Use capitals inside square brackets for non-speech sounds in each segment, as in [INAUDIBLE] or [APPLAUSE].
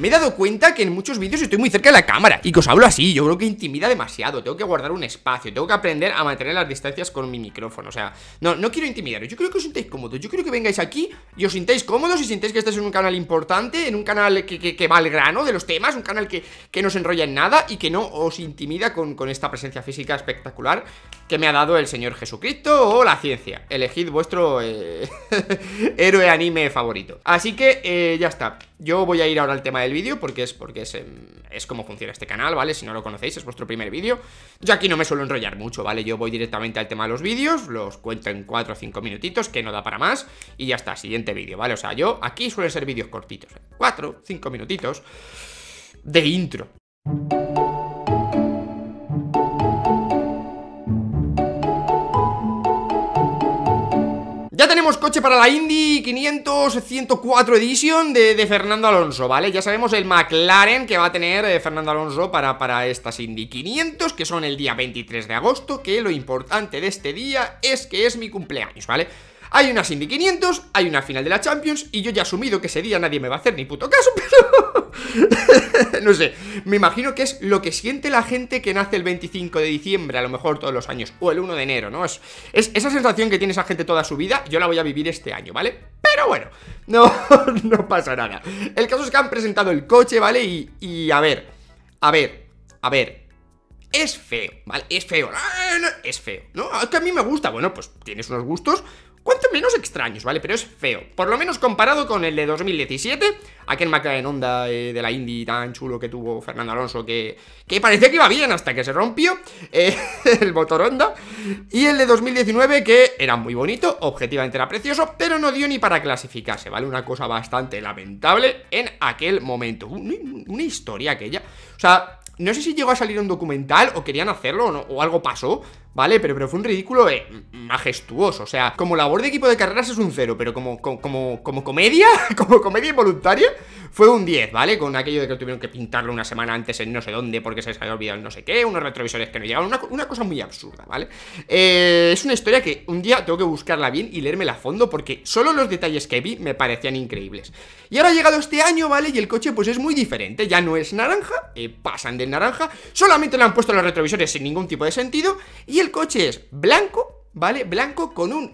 Me he dado cuenta que en muchos vídeos estoy muy cerca de la cámara y que os hablo así, yo creo que intimida demasiado, tengo que guardar un espacio, tengo que aprender a mantener las distancias con mi micrófono, o sea, no, no quiero intimidaros, yo creo que os sintáis cómodos, yo creo que vengáis aquí y os sintáis cómodos y sintáis que este es un canal importante, en un canal que, que, va al grano de los temas, un canal que, no se enrolla en nada y que no os intimida con, con esta presencia física espectacular que me ha dado el Señor Jesucristo o la ciencia. Elegid vuestro eh, [LAUGHS] héroe anime favorito. Así que eh, ya está. Yo voy a ir ahora al tema del vídeo porque es porque es, em, es cómo funciona este canal, ¿vale? Si no lo conocéis, es vuestro primer vídeo. Yo aquí no me suelo enrollar mucho, ¿vale? Yo voy directamente al tema de los vídeos, los cuento en 4 o 5 minutitos, que no da para más, y ya está, siguiente vídeo, ¿vale? O sea, yo aquí suelen ser vídeos cortitos, 4, ¿eh? 5 minutitos de intro. tenemos coche para la Indy 500 104 Edition de, Fernando Alonso, ¿vale? Ya sabemos el McLaren que va a tener eh, Fernando Alonso para, para estas Indy 500, que son el día 23 de agosto, que lo importante de este día es que es mi cumpleaños, ¿vale? Hay una Cindy 500, hay una final de la Champions y yo ya he asumido que ese día nadie me va a hacer ni puto caso, [LAUGHS] pero... no sé, me imagino que es lo que siente la gente que nace el 25 de diciembre, a lo mejor todos los años, o el 1 de enero, ¿no? Es, esa sensación que tiene esa gente toda su vida, yo la voy a vivir este año, ¿vale? Pero bueno, [LAUGHS] no, no pasa nada. El caso es que han presentado el coche, ¿vale? Y, y a ver, a ver, a ver, es feo, ¿vale? Es feo, ah, es feo, ¿no? Es que a mí me gusta, bueno, pues tienes unos gustos, Cuanto menos extraños, ¿vale? Pero es feo. Por lo menos comparado con el de 2017, aquel McLaren Honda onda de la Indy tan chulo que tuvo Fernando Alonso, que, que parecía que iba bien hasta que se rompió eh, [LAUGHS] el motor Honda, y el de 2019 que era muy bonito, objetivamente era precioso, pero no dio ni para clasificarse, ¿vale? Una cosa bastante lamentable en aquel momento, una, historia aquella, o sea... No sé si llegó a salir un documental o querían hacerlo o, algo pasó, ¿vale? Pero, pero fue un ridículo eh, majestuoso. O sea, como labor de equipo de carreras es un cero, pero como, como, como comedia, [LAUGHS] como comedia involuntaria, fue un 10, ¿vale? Con aquello de que tuvieron que pintarlo una semana antes en no sé dónde porque se les había olvidado no sé qué, unos retrovisores que no llegaban, una, cosa muy absurda, ¿vale? Eh, es una historia que un día tengo que buscarla bien y leérmela a fondo porque solo los detalles que vi me parecían increíbles. Y ahora ha llegado este año, ¿vale? Y el coche pues es muy diferente, ya no es naranja, eh, pasan del naranja, solamente le han puesto los retrovisores sin ningún tipo de sentido y el coche es blanco, ¿vale? Blanco con un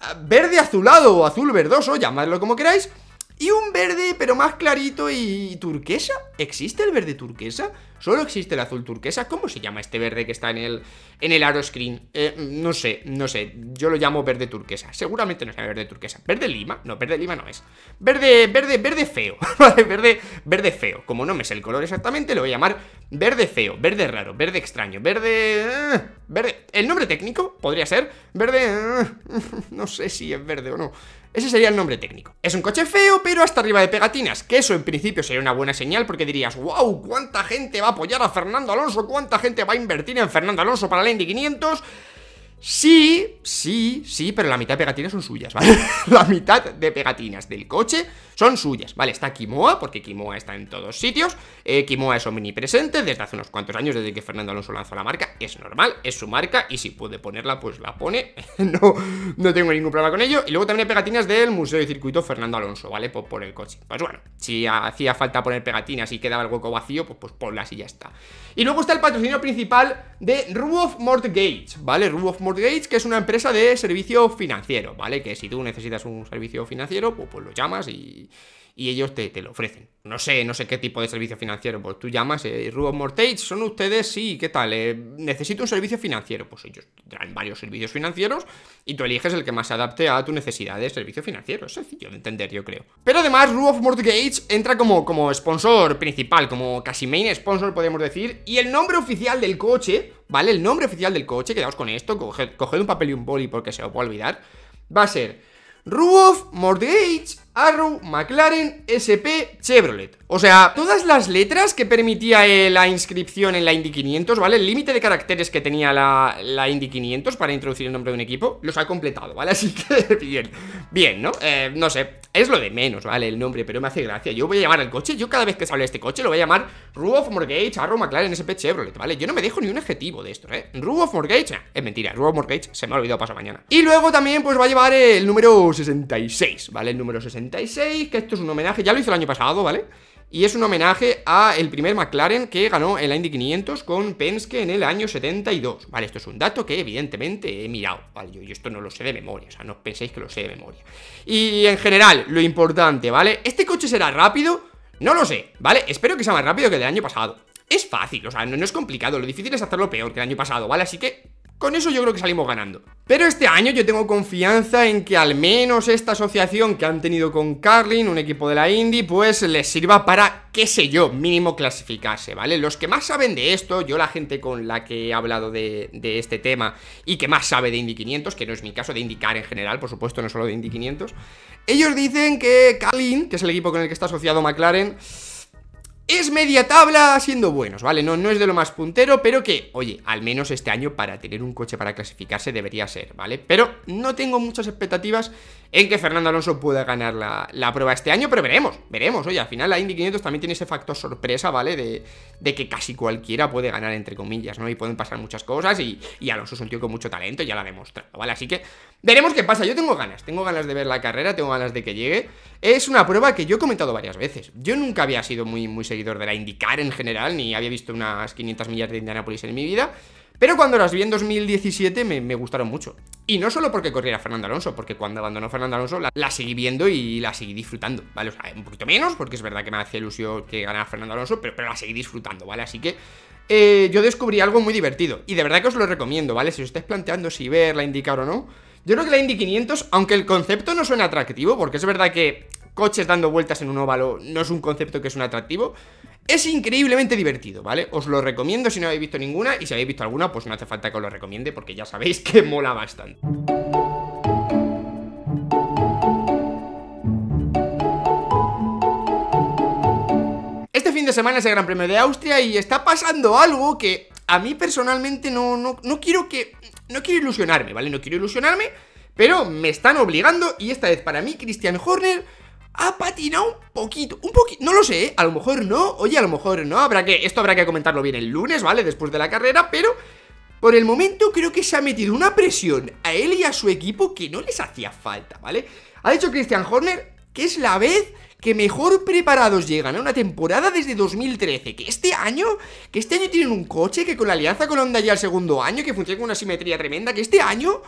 ah, verde azulado o azul verdoso, llamadlo como queráis, y un verde, pero más clarito y turquesa. ¿Existe el verde turquesa? Solo existe el azul turquesa. ¿Cómo se llama este verde que está en el, en el aro screen? Eh, no sé, no sé. Yo lo llamo verde turquesa. Seguramente no sea verde turquesa. ¿Verde lima? No, verde lima no es. Verde, verde, verde feo. [LAUGHS] verde, verde feo. Como no me sé el color exactamente, lo voy a llamar verde feo, verde raro, verde extraño, verde... Eh, verde... El nombre técnico podría ser verde... Eh, [LAUGHS] no sé si es verde o no. Ese sería el nombre técnico. Es un coche feo, pero hasta arriba de pegatinas, que eso en principio sería una buena señal porque dirías, wow, cuánta gente va a apoyar a Fernando Alonso, cuánta gente va a invertir en Fernando Alonso para la Indy 500 Sí, sí, sí, pero la mitad de pegatinas son suyas, ¿vale? [LAUGHS] la mitad de pegatinas del coche son suyas, ¿vale? Está Kimoa, porque Kimoa está en todos sitios. Eh, Kimoa es omnipresente desde hace unos cuantos años, desde que Fernando Alonso lanzó la marca. Es normal, es su marca, y si puede ponerla, pues la pone. [LAUGHS] no, no tengo ningún problema con ello. Y luego también hay pegatinas del Museo de Circuito Fernando Alonso, ¿vale? Por, el coche. Pues bueno, si hacía falta poner pegatinas y quedaba el hueco vacío, pues, pues ponlas y ya está. Y luego está el patrocinio principal de Ruof Mortgage, ¿vale? Ruof Mortgage Gates que es una empresa de servicio financiero, ¿vale? Que si tú necesitas un servicio financiero, pues, pues lo llamas y, ellos te, lo ofrecen. No sé, no sé qué tipo de servicio financiero, pues tú llamas, eh, Rubos Mortgage, son ustedes, sí, ¿qué tal? Eh, necesito un servicio financiero, pues ellos traen varios servicios financieros y tú eliges el que más se adapte a tu necesidad de servicio financiero, es sencillo de entender, yo creo. Pero además, Rubos Mortgage entra como, como sponsor principal, como casi main sponsor, podemos decir, y el nombre oficial del coche, ¿vale? El nombre oficial del coche, quedaos con esto, coged, un papel y un boli porque se lo puedo olvidar, va a ser Ruoff, Mortgage Arrow McLaren SP Chevrolet. O sea, todas las letras que permitía eh, la inscripción en la Indy 500, ¿vale? El límite de caracteres que tenía la, la, Indy 500 para introducir el nombre de un equipo, los ha completado, ¿vale? [LAUGHS] Así que bien, bien, ¿no? Eh, no sé. Es lo de menos, ¿vale? El nombre, pero me hace gracia. Yo voy a llamar al coche, yo cada vez que sale este coche lo voy a llamar Ruof Mortgage, Arrow McLaren SP Chevrolet, ¿vale? Yo no me dejo ni un adjetivo de esto, ¿eh? Roof Mortgage, eh, es mentira, Roof Mortgage se me ha olvidado pasar mañana. Y luego también, pues va a llevar el número 66, ¿vale? El número 66, que esto es un homenaje, ya lo hizo el año pasado, ¿vale? y es un homenaje a el primer McLaren que ganó el la Indy 500 con Penske en el año 72. Vale, esto es un dato que evidentemente he mirado, ¿vale? Yo, esto no lo sé de memoria, o sea, no penséis que lo sé de memoria. Y en general, lo importante, ¿vale? ¿Este coche será rápido? No lo sé, ¿vale? Espero que sea más rápido que el del año pasado. Es fácil, o sea, no, no es complicado, lo difícil es hacerlo peor que el año pasado, ¿vale? Así que con eso yo creo que salimos ganando. Pero este año yo tengo confianza en que al menos esta asociación que han tenido con Carlin, un equipo de la Indy, pues les sirva para, qué sé yo, mínimo clasificarse, ¿vale? Los que más saben de esto, yo la gente con la que he hablado de, este tema y que más sabe de Indy 500, que no es mi caso de indicar en general, por supuesto, no solo de Indy 500, ellos dicen que Carlin, que es el equipo con el que está asociado McLaren, es media tabla siendo buenos, ¿vale? No, no es de lo más puntero, pero que, oye, al menos este año para tener un coche para clasificarse debería ser, ¿vale? Pero no tengo muchas expectativas en que Fernando Alonso pueda ganar la, prueba este año, pero veremos, veremos, oye, al final la Indy 500 también tiene ese factor sorpresa, ¿vale? De, que casi cualquiera puede ganar, entre comillas, ¿no? Y pueden pasar muchas cosas y, y Alonso es un tío con mucho talento, ya lo ha demostrado, ¿vale? Así que veremos qué pasa, yo tengo ganas, tengo ganas de ver la carrera, tengo ganas de que llegue es una prueba que yo he comentado varias veces. Yo nunca había sido muy, muy seguidor de la IndyCar en general, ni había visto unas 500 millas de Indianapolis en mi vida. Pero cuando las vi en 2017 me, gustaron mucho. Y no solo porque corriera Fernando Alonso, porque cuando abandonó Fernando Alonso la, seguí viendo y la seguí disfrutando, ¿vale? O sea, un poquito menos, porque es verdad que me hacía ilusión que ganara Fernando Alonso, pero, la seguí disfrutando, ¿vale? Así que eh, yo descubrí algo muy divertido. Y de verdad que os lo recomiendo, ¿vale? Si os estáis planteando si ver la indicar o no. Yo creo que la Indy 500, aunque el concepto no suena atractivo, porque es verdad que coches dando vueltas en un óvalo no es un concepto que es un atractivo. Es increíblemente divertido, ¿vale? Os lo recomiendo si no habéis visto ninguna y si habéis visto alguna, pues no hace falta que os lo recomiende porque ya sabéis que [LAUGHS] mola bastante. Este fin de semana es el Gran Premio de Austria y está pasando algo que a mí personalmente no, no, quiero que... No quiero ilusionarme, ¿vale? No quiero ilusionarme, pero me están obligando y esta vez para mí Christian Horner ha patinado un poquito, un poquito, no lo sé, ¿eh? a lo mejor no, oye, a lo mejor no, habrá que, esto habrá que comentarlo bien el lunes, ¿vale? Después de la carrera, pero por el momento creo que se ha metido una presión a él y a su equipo que no les hacía falta, ¿vale? Ha dicho Christian Horner que es la vez que mejor preparados llegan a una temporada desde 2013, que este año, que este año tienen un coche que con la alianza con Honda ya el segundo año, que funciona con una simetría tremenda, que este año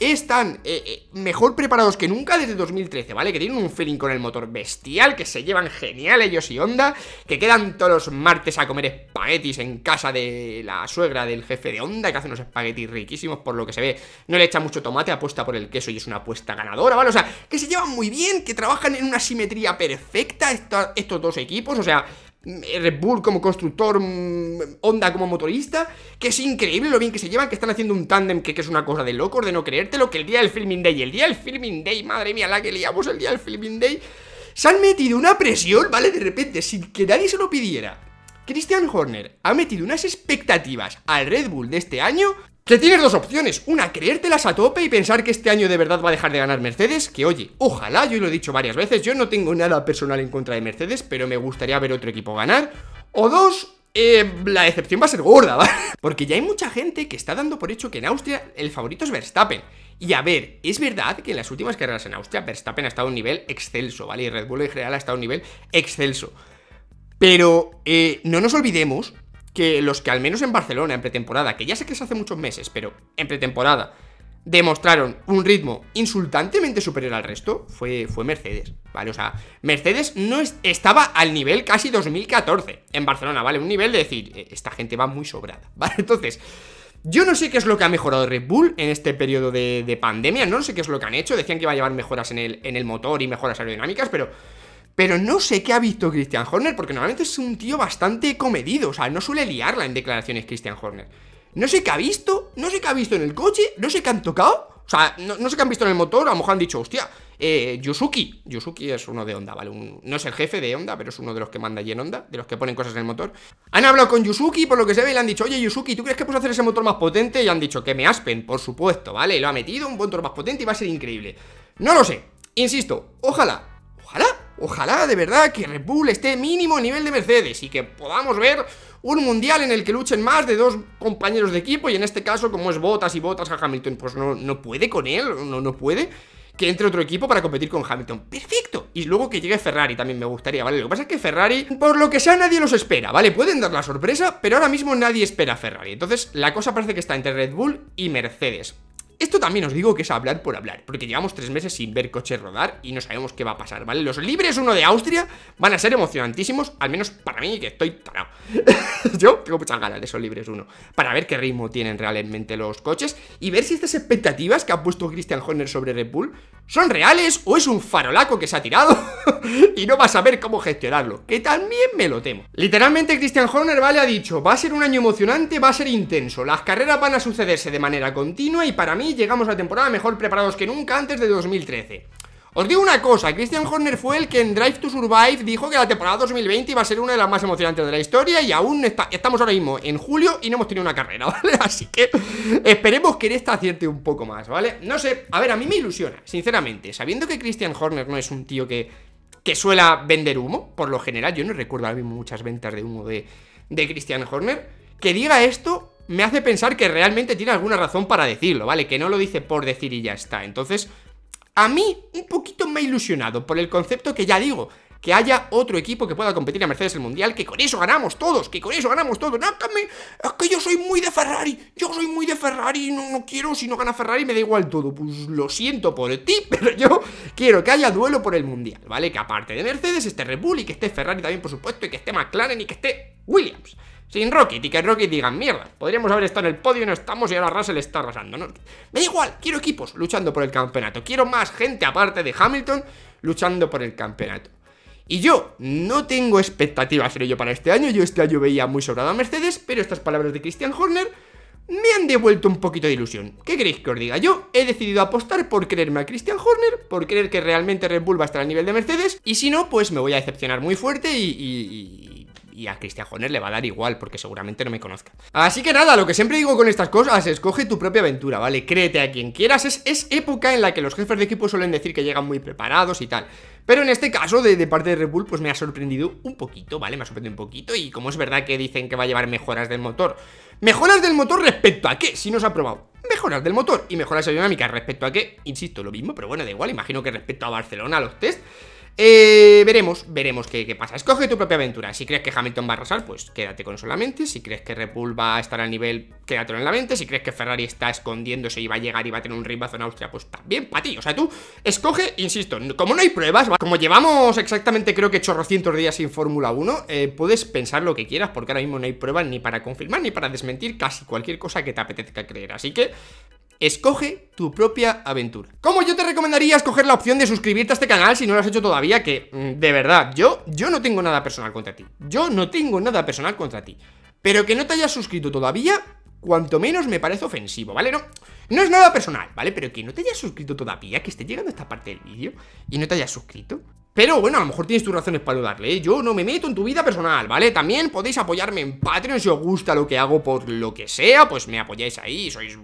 están eh, eh, mejor preparados que nunca desde 2013, ¿vale? Que tienen un feeling con el motor bestial, que se llevan genial ellos y Honda, que quedan todos los martes a comer espaguetis en casa de la suegra del jefe de Honda, que hace unos espaguetis riquísimos, por lo que se ve. No le echa mucho tomate, apuesta por el queso y es una apuesta ganadora, ¿vale? O sea, que se llevan muy bien, que trabajan en una simetría perfecta estos dos equipos, o sea, eh, Red Bull como constructor, mm, Honda como motorista, que es increíble lo bien que se llevan, que están haciendo un tándem que, que, es una cosa de locos, de no creértelo, que el día del filming day, el día del filming day, madre mía, la que liamos el día del filming day, se han metido una presión, ¿vale? De repente, sin que nadie se lo pidiera. Christian Horner ha metido unas expectativas al Red Bull de este año te tienes dos opciones, una, creértelas a tope y pensar que este año de verdad va a dejar de ganar Mercedes, que oye, ojalá, yo lo he dicho varias veces, yo no tengo nada personal en contra de Mercedes, pero me gustaría ver otro equipo ganar, o dos, eh, la decepción va a ser gorda, ¿vale? [LAUGHS] Porque ya hay mucha gente que está dando por hecho que en Austria el favorito es Verstappen. Y a ver, es verdad que en las últimas carreras en Austria Verstappen ha estado a un nivel excelso, ¿vale? Y Red Bull en general ha estado a un nivel excelso. Pero eh, no nos olvidemos que los que al menos en Barcelona, en pretemporada, que ya sé que es hace muchos meses, pero en pretemporada, demostraron un ritmo insultantemente superior al resto, fue, fue Mercedes, ¿vale? O sea, Mercedes no estaba al nivel casi 2014 en Barcelona, ¿vale? Un nivel de decir, eh, esta gente va muy sobrada, [LAUGHS] ¿vale? Entonces... Yo no sé qué es lo que ha mejorado Red Bull en este periodo de, pandemia, no sé qué es lo que han hecho, decían que iba a llevar mejoras en el, en el motor y mejoras aerodinámicas, pero pero no sé qué ha visto Christian Horner, porque normalmente es un tío bastante comedido, o sea, no suele liarla en declaraciones Christian Horner. No sé qué ha visto, no sé qué ha visto en el coche, no sé qué han tocado, o sea, no, sé qué han visto en el motor, a lo mejor han dicho, hostia, eh, Yusuki, Yusuki es uno de Honda, ¿vale? no es el jefe de Honda, pero es uno de los que manda allí en Honda, de los que ponen cosas en el motor. Han hablado con Yusuki, por lo que se ve, y le han dicho, oye, Yusuki, ¿tú crees que puedes hacer ese motor más potente? Y han dicho, que me aspen, por supuesto, ¿vale? Lo ha metido, un motor más potente y va a ser increíble. No lo sé, insisto, ojalá Ojalá de verdad que Red Bull esté mínimo a nivel de Mercedes y que podamos ver un mundial en el que luchen más de dos compañeros de equipo y en este caso como es Botas y Botas a Hamilton pues no, no puede con él, no, no puede que entre otro equipo para competir con Hamilton. Perfecto. Y luego que llegue Ferrari también me gustaría, ¿vale? Lo que pasa es que Ferrari, por lo que sea, nadie los espera, ¿vale? Pueden dar la sorpresa, pero ahora mismo nadie espera a Ferrari. Entonces, la cosa parece que está entre Red Bull y Mercedes. Esto también os digo que es hablar por hablar, porque llevamos tres meses sin ver coches rodar y no sabemos qué va a pasar, ¿vale? Los libres uno de Austria van a ser emocionantísimos, al menos para mí que estoy tarado. [LAUGHS] Yo tengo muchas ganas de esos libres uno, para ver qué ritmo tienen realmente los coches y ver si estas expectativas que ha puesto Christian Horner sobre Red Bull son reales o es un farolaco que se ha tirado [LAUGHS] y no va a saber cómo gestionarlo, que también me lo temo. Literalmente Christian Horner, ¿vale? Ha dicho, va a ser un año emocionante, va a ser intenso, las carreras van a sucederse de manera continua y para mí llegamos a la temporada mejor preparados que nunca antes de 2013. Os digo una cosa, Christian Horner fue el que en Drive to Survive dijo que la temporada 2020 iba a ser una de las más emocionantes de la historia y aún estamos ahora mismo en julio y no hemos tenido una carrera, [LAUGHS] ¿vale? Así que esperemos que en esta acierte un poco más, ¿vale? No sé, a ver, a mí me ilusiona, sinceramente, sabiendo que Christian Horner no es un tío que, que suela vender humo, por lo general, yo no recuerdo ahora mismo muchas ventas de humo de, de Christian Horner, que diga esto me hace pensar que realmente tiene alguna razón para decirlo, ¿vale? Que no lo dice por decir y ya está. Entonces, a mí un poquito me ha ilusionado por el concepto que ya digo, que haya otro equipo que pueda competir a Mercedes el Mundial, que con eso ganamos todos, que con eso ganamos todos. No, que es que yo soy muy de Ferrari, yo soy muy de Ferrari, no, no quiero, si no gana Ferrari me da igual todo. Pues lo siento por ti, [LAUGHS] pero yo quiero que haya duelo por el Mundial, ¿vale? Que aparte de Mercedes esté Red Bull y que esté Ferrari también, por supuesto, y que esté McLaren y que esté Williams. Sin Rocket y que digan mierda. Podríamos haber estado en el podio y no estamos y ahora Russell está arrasando. No, me da igual, quiero equipos luchando por el campeonato. Quiero más gente aparte de Hamilton luchando por el campeonato. Y yo no tengo expectativas pero yo para este año. Yo este año veía muy sobrado a Mercedes, pero estas palabras de Christian Horner me han devuelto un poquito de ilusión. ¿Qué queréis que os diga? Yo he decidido apostar por creerme a Christian Horner, por creer que realmente Red Bull va a estar al nivel de Mercedes, y si no, pues me voy a decepcionar muy fuerte y y a Cristian Joner le va a dar igual porque seguramente no me conozca. Así que nada, lo que siempre digo con estas cosas, escoge tu propia aventura, ¿vale? Créete a quien quieras, es, época en la que los jefes de equipo suelen decir que llegan muy preparados y tal. Pero en este caso, de, parte de Red Bull, pues me ha sorprendido un poquito, ¿vale? Me ha sorprendido un poquito y como es verdad que dicen que va a llevar mejoras del motor. ¿Mejoras del motor respecto a qué? Si nos ha probado. Mejoras del motor y mejoras aerodinámicas respecto a qué, insisto, lo mismo, pero bueno, da igual, imagino que respecto a Barcelona, los test... Eh, veremos, veremos qué, pasa. Escoge tu propia aventura. Si crees que Hamilton va a arrasar, pues quédate con solamente. Si crees que Repul va a estar al nivel, quédatelo en la mente. Si crees que Ferrari está escondiéndose y va a llegar y va a tener un rimbazo en Austria, pues también para ti. O sea, tú escoge, insisto, como no hay pruebas, como llevamos exactamente creo que chorrocientos días sin Fórmula 1, eh, puedes pensar lo que quieras porque ahora mismo no hay pruebas ni para confirmar ni para desmentir casi cualquier cosa que te apetezca creer. Así que Escoge tu propia aventura. Como yo te recomendaría escoger la opción de suscribirte a este canal si no lo has hecho todavía, que mm, de verdad, yo, yo no tengo nada personal contra ti. Yo no tengo nada personal contra ti. Pero que no te hayas suscrito todavía, cuanto menos me parece ofensivo, ¿vale? No, es nada personal, ¿vale? Pero que no te hayas suscrito todavía, que esté llegando esta parte del vídeo y no te hayas suscrito. Pero bueno, a lo mejor tienes tus razones para darle, ¿eh? Yo no me meto en tu vida personal, ¿vale? También podéis apoyarme en Patreon si os gusta lo que hago por lo que sea, pues me apoyáis ahí, sois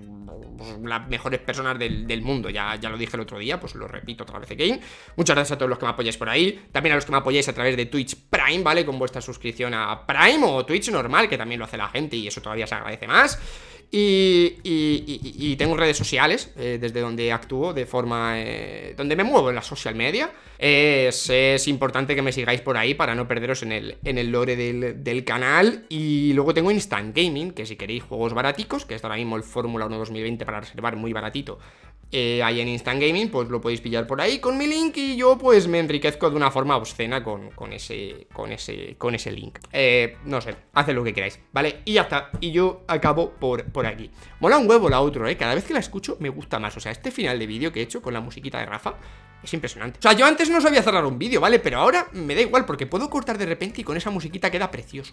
las mejores personas del, mundo. Ya, ya lo dije el otro día, pues lo repito otra vez again. Muchas gracias a todos los que me apoyáis por ahí. También a los que me apoyáis a través de Twitch Prime, ¿vale? Con vuestra suscripción a Prime o Twitch normal, que también lo hace la gente y eso todavía se agradece más. Y, tengo redes sociales eh, desde donde actúo de forma eh, donde me muevo en la social media es, importante que me sigáis por ahí para no perderos en el, lore del, del, canal y luego tengo Instant Gaming que si queréis juegos baraticos que es ahora mismo el Fórmula 1 2020 para reservar muy baratito eh, ahí en Instant Gaming, pues lo podéis pillar por ahí con mi link y yo pues me enriquezco de una forma obscena con, ese, con, ese, con ese link. Eh, no sé, haced lo que queráis, ¿vale? Y ya está, y yo acabo por, por aquí. Mola un huevo la otro, ¿eh? Cada vez que la escucho me gusta más, o sea, este final de vídeo que he hecho con la musiquita de Rafa es impresionante. O sea, yo antes no sabía cerrar un vídeo, ¿vale? Pero ahora me da igual porque puedo cortar de repente y con esa musiquita queda precioso.